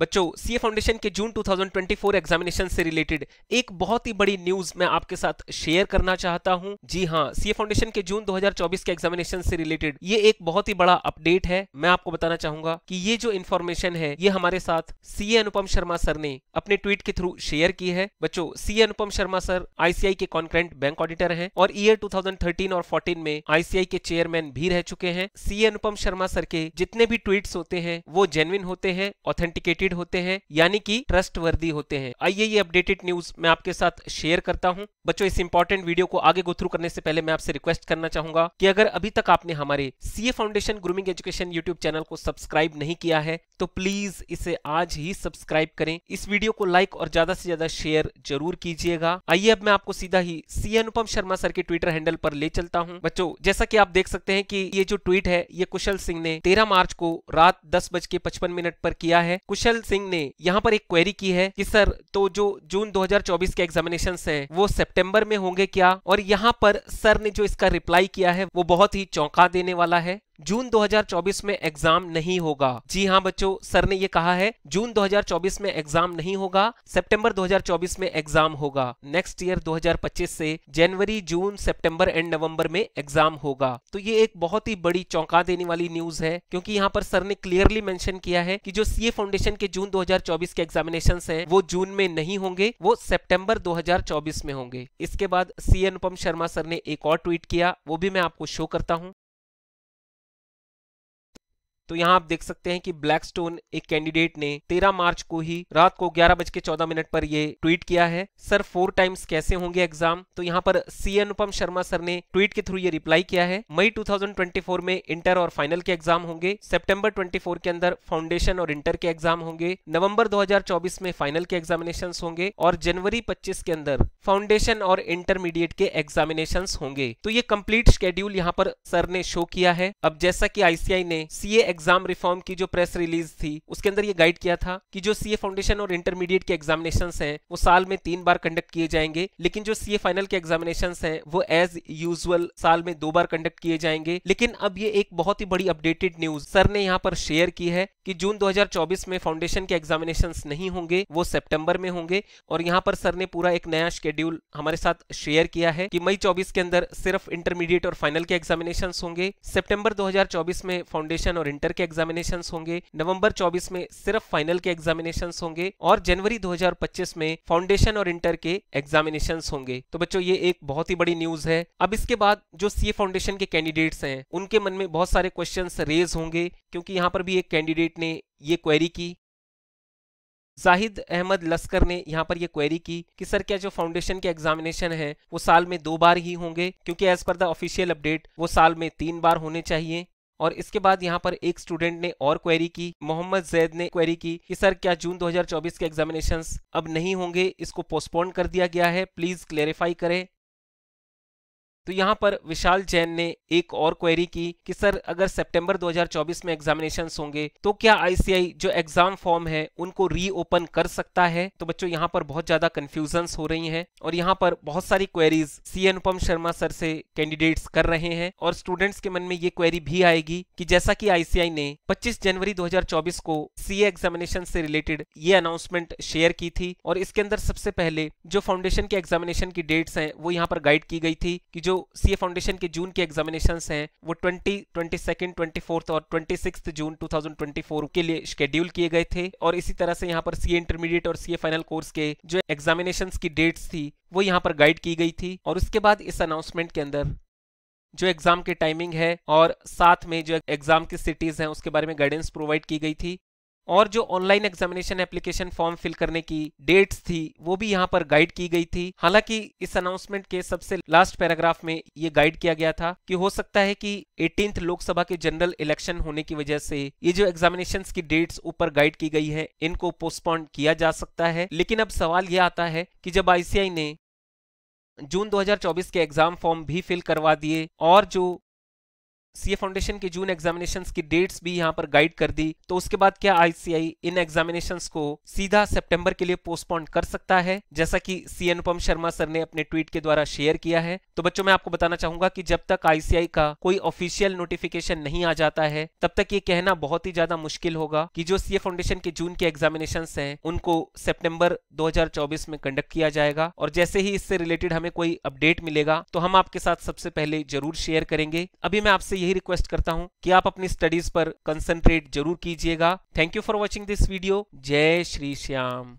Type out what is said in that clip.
बच्चों CA foundation के जून 2024 examination से रिलेटेड एक बहुत ही बड़ी न्यूज मैं आपके साथ शेयर करना चाहता हूं जी हां सीए फाउंडेशन के जून 2024 के एग्जामिनेशन से रिलेटेड ये एक बहुत ही बड़ा अपडेट है मैं आपको बताना चाहूंगा कि ये जो इन्फॉर्मेशन है ये हमारे साथ सीए अनुपम शर्मा सर ने अपने ट्वीट के थ्रू शेयर की है बच्चों CA Anupam Sharma sir ICI के कॉन्क्रेंट बैंक ऑडिटर है और ईयर टू और फोर्टीन में आईसीआई के चेयरमैन भी रह चुके हैं सीए अनुपम शर्मा सर के जितने भी ट्वीट होते हैं वो जेनुइन होते हैं ऑथेंटिकेटेड रेटेड होते हैं यानी कि ट्रस्ट होते हैं आइए ये अपडेटेड न्यूज मैं आपके साथ शेयर करता हूँ बच्चों इस इंपॉर्टेंट वीडियो को आगे थ्रू करने से पहले मैं आपसे रिक्वेस्ट करना चाहूंगा कि अगर अभी तक आपने हमारे CA foundation grooming education YouTube channel को सब्सक्राइब नहीं किया है तो प्लीज इसे आज ही सब्सक्राइब करें इस वीडियो को लाइक और ज्यादा से ज्यादा शेयर जरूर कीजिएगा आइए अब मैं आपको सीधा ही सी अनुपम शर्मा सर के ट्विटर हैंडल पर ले चलता हूँ बच्चों जैसा की आप देख सकते हैं की ये जो ट्वीट है ये कुशल सिंह ने तेरह मार्च को रात दस बज के पचपन मिनट पर किया है कुशल कमल सिंह ने यहाँ पर एक क्वेरी की है कि सर तो जो जून 2024 के एग्जामिनेशन है वो सितंबर में होंगे क्या और यहाँ पर सर ने जो इसका रिप्लाई किया है वो बहुत ही चौंका देने वाला है जून 2024 में एग्जाम नहीं होगा जी हाँ बच्चों सर ने ये कहा है जून 2024 में एग्जाम नहीं होगा सितंबर 2024 में एग्जाम होगा नेक्स्ट ईयर 2025 से जनवरी जून सितंबर एंड नवंबर में एग्जाम होगा तो ये एक बहुत ही बड़ी चौंका देने वाली न्यूज है क्योंकि यहाँ पर सर ने क्लियरली मेंशन किया है कि जो सी फाउंडेशन के जून दो के एग्जामिनेशन है वो जून में नहीं होंगे वो सेप्टेम्बर दो में होंगे इसके बाद सी अनुपम शर्मा सर ने एक और ट्वीट किया वो भी मैं आपको शो करता हूँ तो यहाँ आप देख सकते हैं कि ब्लैकस्टोन एक कैंडिडेट ने 13 मार्च को ही रात को ग्यारह बज के चौदह मिनट पर ये ट्वीट किया है सर फोर टाइम्स कैसे होंगे एग्जाम तो यहाँ पर सी अनुपम शर्मा सर ने ट्वीट के थ्रू ये रिप्लाई किया है मई 2024 में इंटर और फाइनल के एग्जाम होंगे सेप्टेम्बर ट्वेंटी के अंदर फाउंडेशन और इंटर के एग्जाम होंगे नवम्बर दो में फाइनल के एग्जामिनेशन होंगे और जनवरी पच्चीस के अंदर फाउंडेशन और इंटरमीडिएट के एग्जामिनेशन होंगे तो ये कम्प्लीट शेड्यूल यहाँ पर सर ने शो किया है अब जैसा की आईसीआई ने सी एग्जाम रिफॉर्म की जो प्रेस रिलीज थी उसके अंदर ये गाइड किया था कि जो सीए फाउंडेशन और इंटरमीडिएट के एग्जामिनेशन हैं वो साल में तीन बार कंडक्ट किए जाएंगे लेकिन जो सीए फाइनल के एग्जामिनेशन हैं वो एज यूजल साल में दो बार कंडक्ट किए जाएंगे लेकिन अब ये एक बहुत ही बड़ी अपडेटेड न्यूज सर ने यहाँ पर शेयर की है कि जून 2024 में फाउंडेशन के एग्जामिनेशन नहीं होंगे वो सितंबर में होंगे और यहाँ पर सर ने पूरा एक नया शेड्यूल हमारे साथ शेयर किया है कि मई 24 के अंदर सिर्फ इंटरमीडिएट और फाइनल के एग्जामिनेशन होंगे सितंबर 2024 में फाउंडेशन और इंटर के एग्जामिनेशन होंगे नवंबर 24 में सिर्फ फाइनल के एग्जामिनेशन होंगे और जनवरी दो में फाउंडेशन और इंटर के एग्जामिनेशन होंगे तो बच्चों ये एक बहुत ही बड़ी न्यूज है अब इसके बाद जो सी फाउंडेशन के कैंडिडेट्स हैं उनके मन में बहुत सारे क्वेश्चन रेज होंगे क्योंकि यहाँ पर भी एक कैंडिडेट ने ये क्वेरी की जाहिद अहमद लस्कर ने यहाँ पर यह क्वेरी की कि सर क्या जो फाउंडेशन के एग्जामिनेशन है वो साल में दो बार ही होंगे क्योंकि as per the official update वो साल में तीन बार होने चाहिए और इसके बाद यहाँ पर एक स्टूडेंट ने और क्वेरी की मोहम्मद जैद ने क्वेरी की कि सर क्या जून 2024 के एग्जामिनेशंस अब नहीं होंगे इसको पोस्टपोन कर दिया गया है प्लीज क्लेरिफाई करें तो यहाँ पर विशाल जैन ने एक और क्वेरी की कि सर अगर सितंबर 2024 में एग्जामिनेशन होंगे तो क्या आईसीआई जो एग्जाम फॉर्म है उनको रीओपन कर सकता है तो बच्चों यहाँ पर बहुत ज्यादा कंफ्यूजन हो रही हैं और यहाँ पर बहुत सारी queries C Anupam Sharma sir से कैंडिडेट्स कर रहे हैं और स्टूडेंट्स के मन में ये क्वेरी भी आएगी कि जैसा की आईसीआई ने पच्चीस जनवरी दो को सी एग्जामिनेशन से रिलेटेड ये अनाउंसमेंट शेयर की थी और इसके अंदर सबसे पहले जो फाउंडेशन के एग्जामिनेशन की डेट्स हैं वो यहाँ पर गाइड की गई थी कि जो सी ए फाउंडेशन के जून के एग्जामिनेशन हैं वो twenty twenty second twenty fourth और twenty six June two thousand twenty four के लिए शेड्यूल किए गए थे और इसी तरह से यहाँ पर सी इंटरमीडिएट और सी ए फाइनल कोर्स के जो एग्जामिनेशन की डेट्स थी वो यहाँ पर गाइड की गई थी और उसके बाद इस अनाउंसमेंट के अंदर जो एग्जाम के टाइमिंग है और साथ में जो एग्जाम की सिटीज हैं उसके बारे में गाइडेंस प्रोवाइड की गई थी और जो online examination application form fill करने की डेट्स थी वो भी यहाँ पर गाइड की गई थी हालांकि इस अनाउंसमेंट के सबसे लास्ट पैराग्राफ में ये गाइड किया गया था कि हो सकता है कि एटीन लोकसभा के जनरल इलेक्शन होने की वजह से ये जो एग्जामिनेशन की डेट्स ऊपर गाइड की गई है इनको पोस्टपोन किया जा सकता है लेकिन अब सवाल यह आता है कि जब आईसीआई ने जून 2024 के एग्जाम फॉर्म भी फिल करवा दिए और जो सीए फाउंडेशन के जून एग्जामिनेशन की डेट्स भी यहाँ पर गाइड कर दी तो उसके बाद क्या आईसीआई इन एग्जामिनेशन को सीधा सेप्टेम्बर के लिए पोस्टपोन कर सकता है जैसा की सी अनुपम शर्मा सर ने अपने ट्वीट के द्वारा शेयर किया है तो बच्चों मैं आपको बताना चाहूंगा की जब तक आईसीआई का कोई ऑफिशियल नोटिफिकेशन नहीं आ जाता है तब तक ये कहना बहुत ही ज्यादा मुश्किल होगा कि जो सीए फाउंडेशन के जून के एग्जामिनेशन हैं उनको सितंबर 2024 में कंडक्ट किया जाएगा और जैसे ही इससे रिलेटेड हमें कोई अपडेट मिलेगा तो हम आपके साथ सबसे पहले जरूर शेयर करेंगे अभी मैं आपसे यही रिक्वेस्ट करता हूँ कि आप अपनी स्टडीज पर कंसंट्रेट जरूर कीजिएगा thank you for watching this video जय श्री श्याम